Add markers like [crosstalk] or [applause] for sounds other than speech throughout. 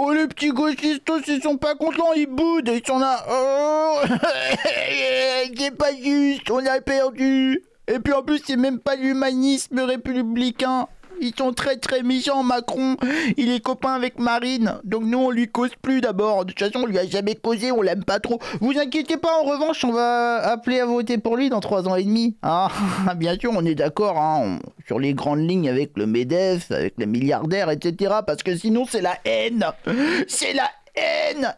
Oh, les petits gauchistes, ils sont pas contents, ils boudent, ils sont là. Oh, [laughs] c'est pas juste, on a perdu. Et puis en plus, c'est même pas l'humanisme républicain. Ils sont très très méchants, Macron. Il est copain avec Marine. Donc nous, on lui cause plus d'abord. De toute façon, on lui a jamais causé, on l'aime pas trop. Vous inquiétez pas, en revanche, on va appeler à voter pour lui dans trois ans et demi. Ah, [laughs] bien sûr, on est d'accord hein, sur les grandes lignes avec le MEDEF, avec les milliardaires, etc. Parce que sinon, c'est la haine. C'est la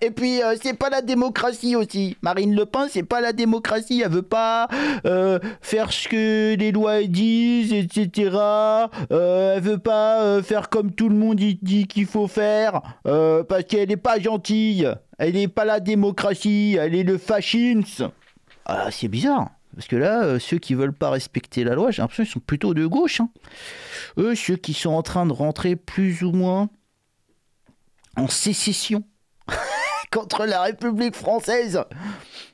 et puis, euh, c'est pas la démocratie aussi. Marine Le Pen, c'est pas la démocratie. Elle veut pas euh, faire ce que les lois disent, etc. Euh, elle veut pas faire comme tout le monde dit qu'il faut faire, parce qu'elle est pas gentille. Elle est pas la démocratie, elle est le fascisme. Ah, c'est bizarre. Parce que là, ceux qui veulent pas respecter la loi, j'ai l'impression qu'ils sont plutôt de gauche. Hein. Eux, ceux qui sont en train de rentrer plus ou moins en sécession contre la République française.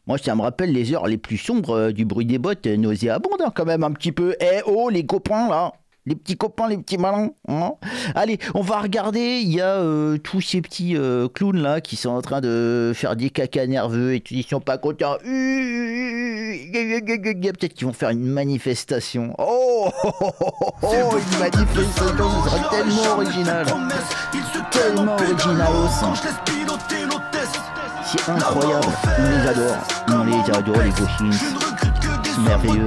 Moi, ça me rappelle les heures les plus sombres euh, du bruit des bottes euh, nauséabondes, hein, quand même, un petit peu. Eh oh, les copains, là les petits copains, les petits malins. Hein. Allez, on va regarder. Il y a euh, tous ces petits clowns là qui sont en train de faire des cacas nerveux et ils sont pas contents. Peut-être qu'ils vont faire une manifestation. Oh, oh, oh, oh, oh une manifestation, ce serait tellement original. Tellement original. C'est incroyable. On les adore. On les adore, les gauchistes. sont merveilleux.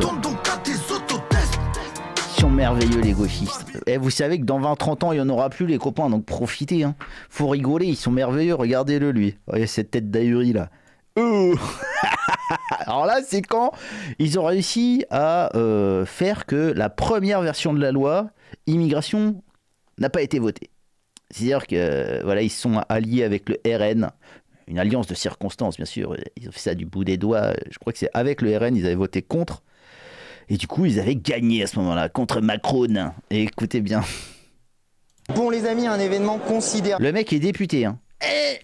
Ils sont merveilleux, les gauchistes. Et eh, vous savez que dans 20-30 ans, il n'y en aura plus, les copains. Donc profitez. Hein. Faut rigoler. Ils sont merveilleux. Regardez-le, lui. a cette tête d'ahuri, là. Euh. [laughs] Alors là, c'est quand ils ont réussi à euh, faire que la première version de la loi immigration n'a pas été votée. C'est-à-dire que voilà, ils sont alliés avec le RN, une alliance de circonstances, bien sûr. Ils ont fait ça du bout des doigts. Je crois que c'est avec le RN, ils avaient voté contre. Et du coup, ils avaient gagné à ce moment-là, contre Macron. écoutez bien. Bon les amis, un événement considérable. Le mec est député, hein. Eh,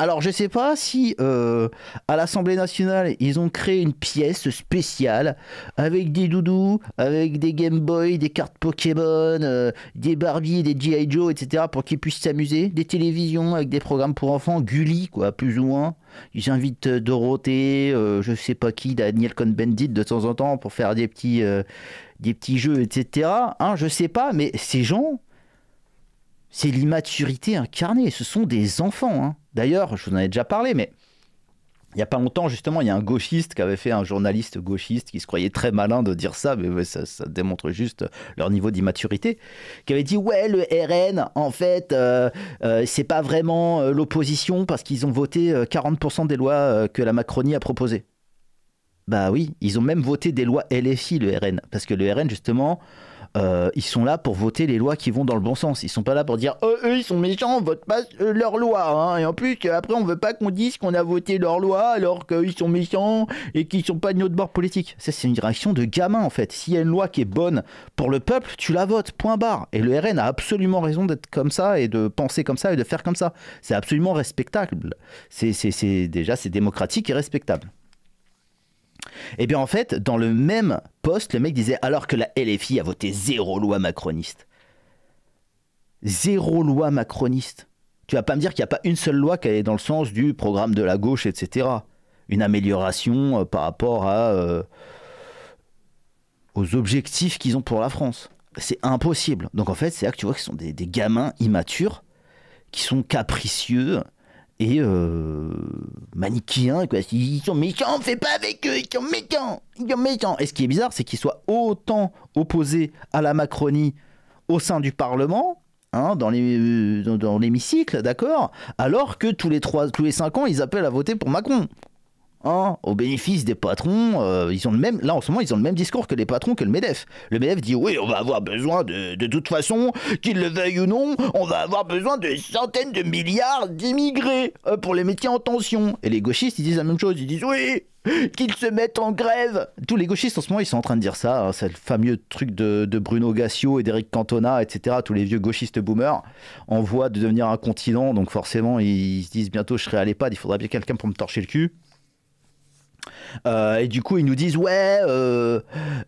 alors je sais pas si euh, à l'Assemblée nationale ils ont créé une pièce spéciale avec des doudous, avec des Game Boy, des cartes Pokémon, euh, des Barbie, des G.I. Joe, etc. pour qu'ils puissent s'amuser, des télévisions avec des programmes pour enfants, Gulli quoi, plus ou moins. Ils invitent euh, Dorothée, euh, je sais pas qui, Daniel Cohn-Bendit de temps en temps pour faire des petits, des petits jeux, etc. Hein, je sais pas, mais ces gens c'est l'immaturité incarnée. Ce sont des enfants. Hein. D'ailleurs, je vous en ai déjà parlé, mais il n'y a pas longtemps, justement, il y a un gauchiste qui avait fait un journaliste gauchiste qui se croyait très malin de dire ça, mais ça, ça démontre juste leur niveau d'immaturité, qui avait dit Ouais, le RN, en fait, euh, euh, c'est pas vraiment euh, l'opposition parce qu'ils ont voté 40% euh, des lois que la Macronie a proposées. Bah oui, ils ont même voté des lois LFI, le RN, parce que le RN, justement, euh, ils sont là pour voter les lois qui vont dans le bon sens. Ils sont pas là pour dire oh, eux ils sont méchants, on vote pas euh, leurs leur loi. Hein. Et en plus, après, on veut pas qu'on dise qu'on a voté leur loi alors qu'ils sont méchants et qu'ils sont pas de notre bord politique. Ça, c'est une réaction de gamin en fait. S'il y a une loi qui est bonne pour le peuple, tu la votes, point barre. Et le RN a absolument raison d'être comme ça et de penser comme ça et de faire comme ça. C'est absolument respectable. C'est déjà c'est démocratique et respectable. Et eh bien en fait, dans le même poste, le mec disait alors que la LFI a voté zéro loi macroniste. Zéro loi macroniste. Tu vas pas me dire qu'il n'y a pas une seule loi qui est dans le sens du programme de la gauche, etc. Une amélioration euh, par rapport à, euh, aux objectifs qu'ils ont pour la France. C'est impossible. Donc en fait, c'est là que tu vois qu'ils sont des gamins immatures, qui sont capricieux, et euh, Quoi. Ils sont méchants, on ne fait pas avec eux, ils sont méchants, ils sont méchants. Et ce qui est bizarre, c'est qu'ils soient autant opposés à la Macronie au sein du Parlement. Hein, euh, dans l'hémicycle, dans, d'accord, alors que tous les trois, tous les cinq ans, ils appellent à voter pour Macron. Hein, au bénéfice des patrons. Euh, ils ont le même, là en ce moment, ils ont le même discours que les patrons que le Medef. Le Medef dit oui, on va avoir besoin de, toute façon, qu'ils le veuillent ou non, on va avoir besoin de centaines de milliards d'immigrés euh, pour les métiers en tension. Et les gauchistes, ils disent la même chose. Ils disent oui, qu'ils se mettent en grève. Tous les gauchistes en ce moment, ils sont en train de dire ça. Hein, c'est le fameux truc de, de Bruno Gassio et d'Eric Cantona, etc. Tous les vieux gauchistes boomers en voie de devenir un continent. Donc forcément, ils se disent bientôt, je serai à l'EHPAD, il faudra bien quelqu'un pour me torcher le cul. Euh, et du coup, ils nous disent ouais, euh,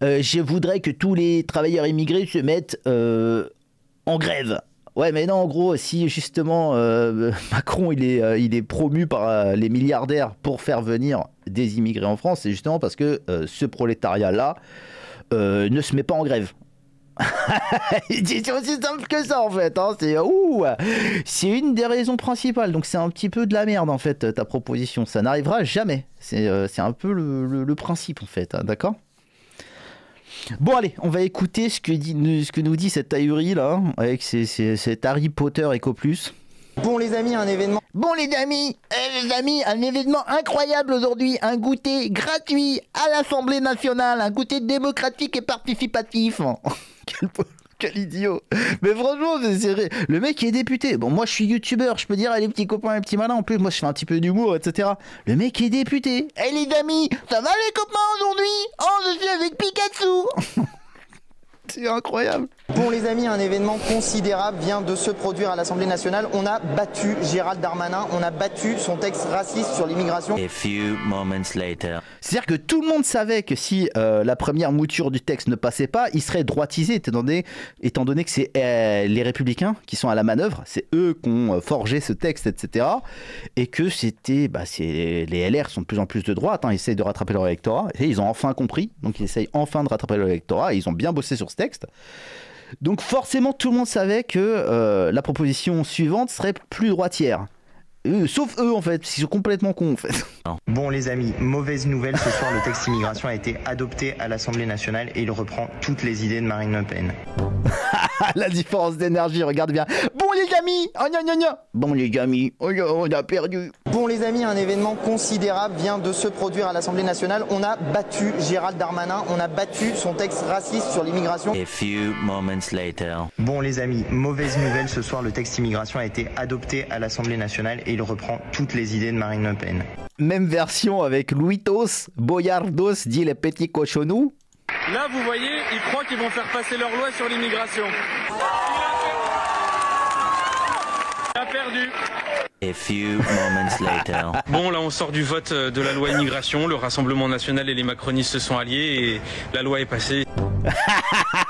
euh, je voudrais que tous les travailleurs immigrés se mettent en grève. Ouais, mais non, en gros, si justement [laughs] Macron il est, il est promu par les milliardaires pour faire venir des immigrés en France, c'est justement parce que ce prolétariat-là ne se met pas en grève. [laughs] c'est aussi simple que ça en fait. Hein, c'est une des raisons principales. Donc c'est un petit peu de la merde en fait ta proposition. Ça n'arrivera jamais. C'est euh, un peu le, principe en fait. Hein, d'accord. Bon allez, on va écouter ce que, nous dit cette taillerie là, hein, avec cet Harry Potter Eco Plus. Bon les amis, un événement. Bon les amis, euh, les amis, un événement incroyable aujourd'hui, un goûter gratuit à l'Assemblée nationale, un goûter démocratique et participatif. [laughs] Quel idiot Mais franchement, le mec est député. Bon, moi je suis youtubeur, je peux dire à les petits copains, les petits malins, en plus moi je fais un petit peu d'humour, etc. Le mec est député. Eh les amis, ça va les copains aujourd'hui Oh, je suis avec Pikachu [laughs] incroyable. Bon les amis, un événement considérable vient de se produire à l'Assemblée nationale. On a battu Gérald Darmanin, on a battu son texte raciste sur l'immigration. C'est-à-dire que tout le monde savait que si euh, la première mouture du texte ne passait pas, il serait droitisé, étant donné, étant donné que c'est euh, les républicains qui sont à la manœuvre, c'est eux qui ont euh, forgé ce texte, etc. Et que c'était, bah, les LR sont de plus en plus de droite, hein. ils essayent de rattraper leur électorat, et ils ont enfin compris, donc ils essayent enfin de rattraper leur électorat, ils ont bien bossé sur ce texte. Donc forcément, tout le monde savait que euh, la proposition suivante serait plus droitière sauf eux en fait, ils sont complètement cons en fait. Bon les amis, mauvaise nouvelle, ce soir le texte immigration a été adopté à l'Assemblée nationale et il reprend toutes les idées de Marine Le Pen. [laughs] La différence d'énergie, regarde bien. Bon les amis, oh, Bon les amis, oh, oh, on a perdu. Bon les amis, un événement considérable vient de se produire à l'Assemblée nationale. On a battu Gérald Darmanin, on a battu son texte raciste sur l'immigration. Bon les amis, mauvaise nouvelle, ce soir le texte immigration a été adopté à l'Assemblée nationale et il reprend toutes les idées de Marine Le Pen. Même version avec Louitos, Boyardos dit les petits cochonous. Là, vous voyez, ils croient qu'ils vont faire passer leur loi sur l'immigration. Il a perdu. A [laughs] Bon, là, on sort du vote euh, de la loi immigration. Le Rassemblement national et les macronistes se sont alliés et la loi est passée. [laughs]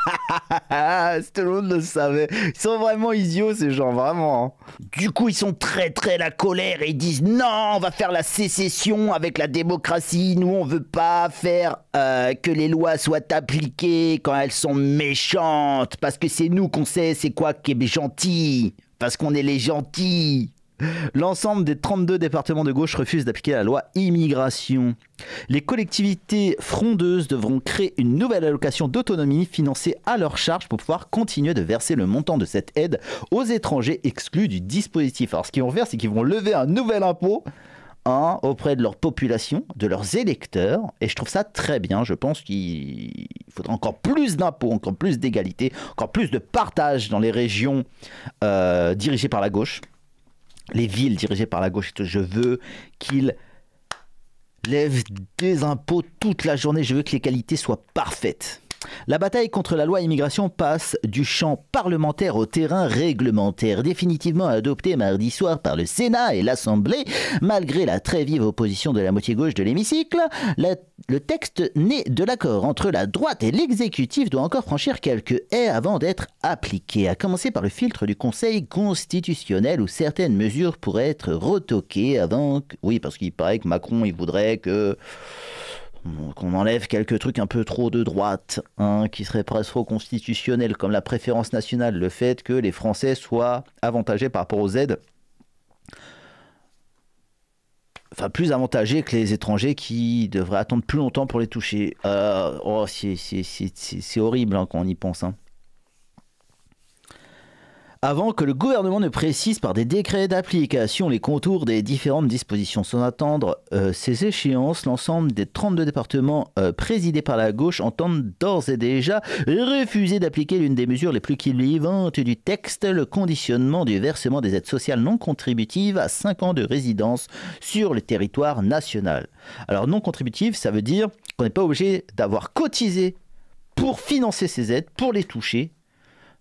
[laughs] Tout le monde le savait. Ils sont vraiment idiots, ces gens, vraiment. Hein. Du coup, ils sont très très la colère et disent non, on va faire la sécession avec la démocratie. Nous, on veut pas faire euh, que les lois soient appliquées quand elles sont méchantes. Parce que c'est nous qu'on sait c'est quoi qui est gentil. Parce qu'on est les gentils. L'ensemble des 32 départements de gauche refusent d'appliquer la loi immigration. Les collectivités frondeuses devront créer une nouvelle allocation d'autonomie financée à leur charge pour pouvoir continuer de verser le montant de cette aide aux étrangers exclus du dispositif. Alors ce qu'ils vont faire, c'est qu'ils vont lever un nouvel impôt hein, auprès de leur population, de leurs électeurs, et je trouve ça très bien. Je pense qu'il faudra encore plus d'impôts, encore plus d'égalité, encore plus de partage dans les régions euh, dirigées par la gauche les villes dirigées par la gauche, je veux qu'ils lèvent des impôts toute la journée, je veux que les qualités soient parfaites. La bataille contre la loi immigration passe du champ parlementaire au terrain réglementaire, définitivement adoptée mardi soir par le Sénat et l'Assemblée. Malgré la très vive opposition de la moitié gauche de l'hémicycle, le texte né de l'accord entre la droite et l'exécutif doit encore franchir quelques haies avant d'être appliqué, à commencer par le filtre du Conseil constitutionnel où certaines mesures pourraient être retoquées avant que... Oui, parce qu'il paraît que Macron, il voudrait que qu'on enlève quelques trucs un peu trop de droite, hein, qui seraient presque trop constitutionnels, comme la préférence nationale, le fait que les Français soient avantagés par rapport aux aides, enfin plus avantagés que les étrangers qui devraient attendre plus longtemps pour les toucher. Euh, oh, c'est horrible hein, quand on y pense. Hein avant que le gouvernement ne précise par des décrets d'application les contours des différentes dispositions. Sans attendre euh, ces échéances, l'ensemble des 32 départements euh, présidés par la gauche entendent d'ores et déjà refuser d'appliquer l'une des mesures les plus clivantes du texte, le conditionnement du versement des aides sociales non contributives à 5 ans de résidence sur le territoire national. Alors non contributives ça veut dire qu'on n'est pas obligé d'avoir cotisé pour financer ces aides, pour les toucher,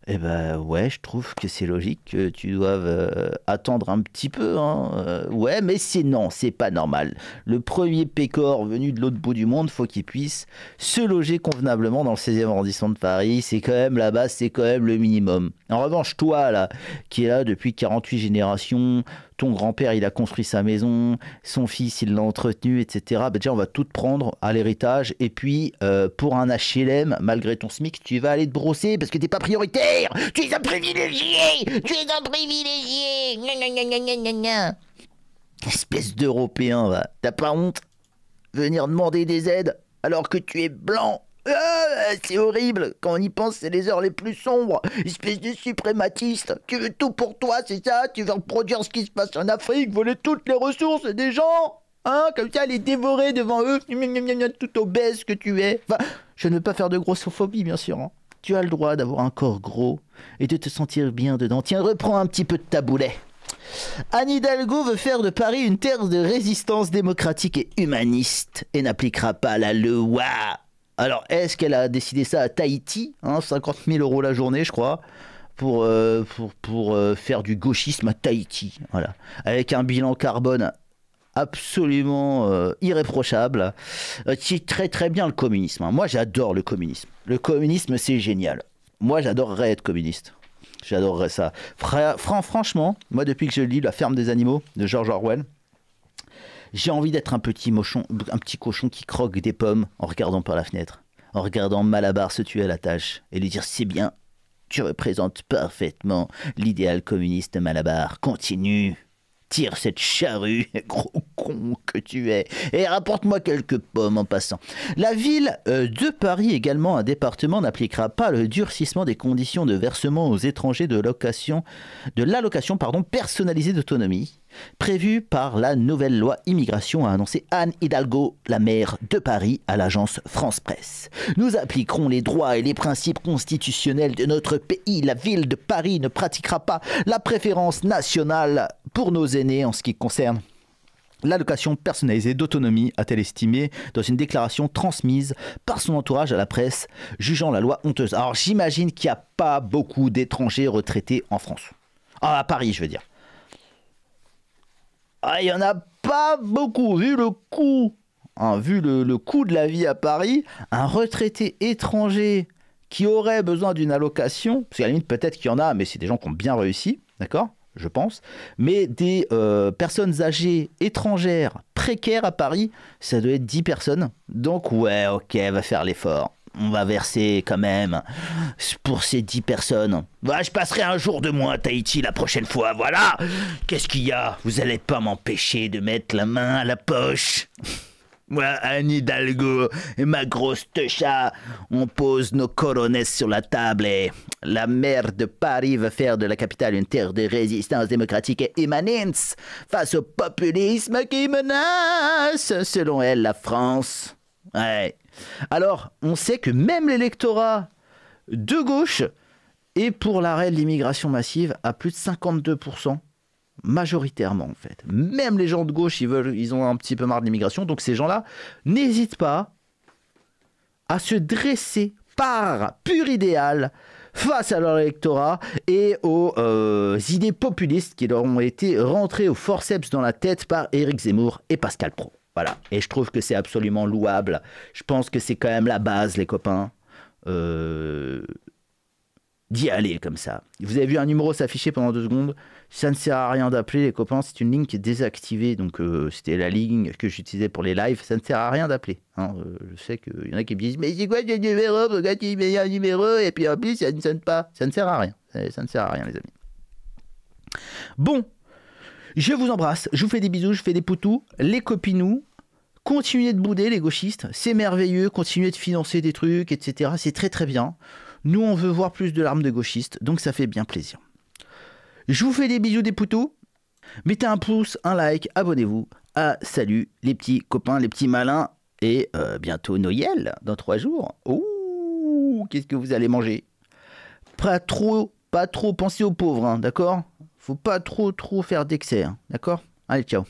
eh ben ouais, je trouve que c'est logique que tu doives euh, attendre un petit peu. Hein, euh, ouais, mais c'est non, c'est pas normal. Le premier pécor venu de l'autre bout du monde, faut qu'il puisse se loger convenablement dans le 16e arrondissement de Paris. C'est quand même la base, c'est quand même le minimum. En revanche, toi là, qui est là depuis 48 générations, ton grand-père, il a construit sa maison, son fils, il l'a entretenu, etc. Bah, ben, déjà, on va tout prendre à l'héritage. Et puis, euh, pour un HLM, malgré ton SMIC, tu vas aller te brosser parce que t'es pas prioritaire. Tu es un privilégié. Tu es un privilégié. Espèce d'Européen, va. T'as pas honte Venir demander des aides alors que tu es blanc ah, c'est horrible. Quand on y pense, c'est les heures les plus sombres. Espèce de suprématiste. Tu veux tout pour toi, c'est ça Tu veux reproduire ce qui se passe en Afrique, voler toutes les ressources des gens Hein Comme ça, les dévorer devant eux. Tout obèse que tu es. Enfin, je ne veux pas faire de grossophobie, bien sûr. Hein. Tu as le droit d'avoir un corps gros et de te sentir bien dedans. Tiens, reprends un petit peu de taboulet. Anne Hidalgo veut faire de Paris une terre de résistance démocratique et humaniste et n'appliquera pas la loi alors, est-ce qu'elle a décidé ça à Tahiti 50 hein, 000 euros la journée, je crois pour, euh, pour, euh, faire du gauchisme à Tahiti. Voilà. Avec un bilan carbone absolument euh, irréprochable. C'est très très bien le communisme. Hein. Moi j'adore le communisme. Le communisme c'est génial. Moi j'adorerais être communiste. J'adorerais ça. franchement, moi depuis que je lis La ferme des animaux de George Orwell, j'ai envie d'être un petit mochon, un petit cochon qui croque des pommes en regardant par la fenêtre, en regardant Malabar se tuer à la tâche et lui dire c'est bien, tu représentes parfaitement l'idéal communiste Malabar. Continue, tire cette charrue, [laughs] gros que tu es. Et rapporte-moi quelques pommes en passant. La ville euh, de Paris, également un département, n'appliquera pas le durcissement des conditions de versement aux étrangers de location, de l'allocation pardon, personnalisée d'autonomie prévue par la nouvelle loi immigration, a annoncé Anne Hidalgo, la maire de Paris, à l'agence France Presse. Nous appliquerons les droits et les principes constitutionnels de notre pays. La ville de Paris ne pratiquera pas la préférence nationale pour nos aînés en ce qui concerne L'allocation personnalisée d'autonomie a-t-elle estimé dans une déclaration transmise par son entourage à la presse, jugeant la loi honteuse Alors j'imagine qu'il n'y a pas beaucoup d'étrangers retraités en France. Ah, à Paris, je veux dire. Ah, il n'y en a pas beaucoup, vu le coût. Hein, vu le, le coût de la vie à Paris, un retraité étranger qui aurait besoin d'une allocation, parce qu'à la limite peut-être qu'il y en a, mais c'est des gens qui ont bien réussi, d'accord je pense, mais des euh, personnes âgées étrangères précaires à Paris, ça doit être 10 personnes. Donc ouais, ok, va faire l'effort. On va verser quand même pour ces 10 personnes. Bah, je passerai un jour de moins à Tahiti la prochaine fois, voilà. Qu'est-ce qu'il y a Vous allez pas m'empêcher de mettre la main à la poche. Moi, Anne Hidalgo et ma grosse techa, on pose nos coronets sur la table et la maire de Paris veut faire de la capitale une terre de résistance démocratique et immanence face au populisme qui menace, selon elle, la France. Alors, on sait que même l'électorat de gauche est pour l'arrêt de l'immigration massive à plus de 52% majoritairement en fait. Même les gens de gauche, ils, veulent, ils ont un petit peu marre de l'immigration, donc ces gens-là n'hésitent pas à se dresser par pur idéal face à leur électorat et aux euh, idées populistes qui leur ont été rentrées au forceps dans la tête par Éric Zemmour et Pascal Pro. Voilà. Et je trouve que c'est absolument louable. Je pense que c'est quand même la base, les copains. Euh, d'y aller comme ça. Vous avez vu un numéro s'afficher pendant deux secondes, ça ne sert à rien d'appeler les copains, c'est une ligne qui est désactivée, donc euh, c'était la ligne que j'utilisais pour les lives, ça ne sert à rien d'appeler. Hein. Euh, je sais qu'il y en a qui me disent, mais c'est quoi ce numéro, pourquoi tu mets un numéro, et puis en plus ça ne sonne pas, ça ne sert à rien, ça, ne sert à rien les amis. Bon, je vous embrasse, je vous fais des bisous, je fais des poutous, les nous continuez de bouder les gauchistes, c'est merveilleux, continuez de financer des trucs, etc. C'est très très bien. Nous, on veut voir plus de larmes de gauchistes, donc ça fait bien plaisir. Je vous fais des bisous des poutous. Mettez un pouce, un like, abonnez-vous. Ah, salut les petits copains, les petits malins. Et euh, bientôt Noël, dans trois jours. Ouh, qu'est-ce que vous allez manger Pas trop, pas trop penser aux pauvres, hein, d'accord Faut pas trop, trop faire d'excès, hein, d'accord Allez, ciao